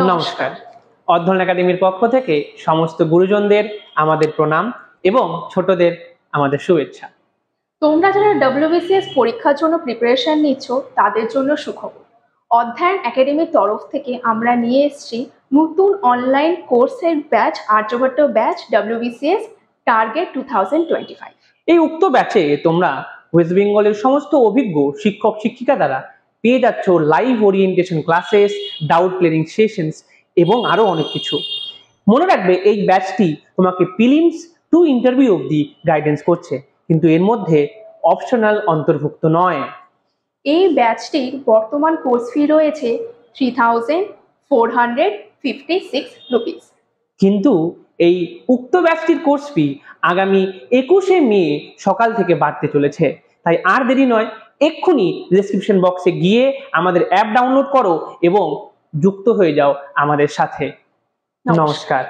নমস্কার অধ্যয়ন একাডেমির পক্ষ থেকে সমস্ত গুরুজনদের আমাদের প্রণাম এবং ছোটদের আমাদের শুভেচ্ছা তোমরা যারা ডব্লিউবিসিএস পরীক্ষার জন্য প্রিপারেশন নিচ্ছ তাদের জন্য সুখবর অধ্যয়ন একাডেমির তরফ থেকে আমরা নিয়ে এসেছি নতুন অনলাইন কোর্সের batch Aryabhatta batch WBCS target to এই উক্ত ব্যাচে তোমরা ওয়েস্ট বেঙ্গলের সমস্ত অভিজ্ঞ শিক্ষক শিক্ষিকা দ্বারা পেয়ে যাচ্ছ live orientation classes doubt clearing sessions এবং আরও অনেক কিছু মনে রাখবে এই ব্যাচটি তোমাকে প্রিলিমস টু ইন্টারভিউ অবধি গাইডেন্স করছে কিন্তু এর মধ্যে অপশনাল অন্তর্ভুক্ত নয় এই ব্যাচটির বর্তমান কোর্স ফি রয়েছে থ্রি থাউজেন্ড কিন্তু এই উক্ত ব্যাচটির কোর্স ফি আগামী একুশে মে সকাল থেকে বাড়তে চলেছে তাই আর দেরি নয় এক্ষুনি ডিসক্রিপশন বক্সে গিয়ে আমাদের অ্যাপ ডাউনলোড করো এবং যুক্ত হয়ে যাও আমাদের সাথে নমস্কার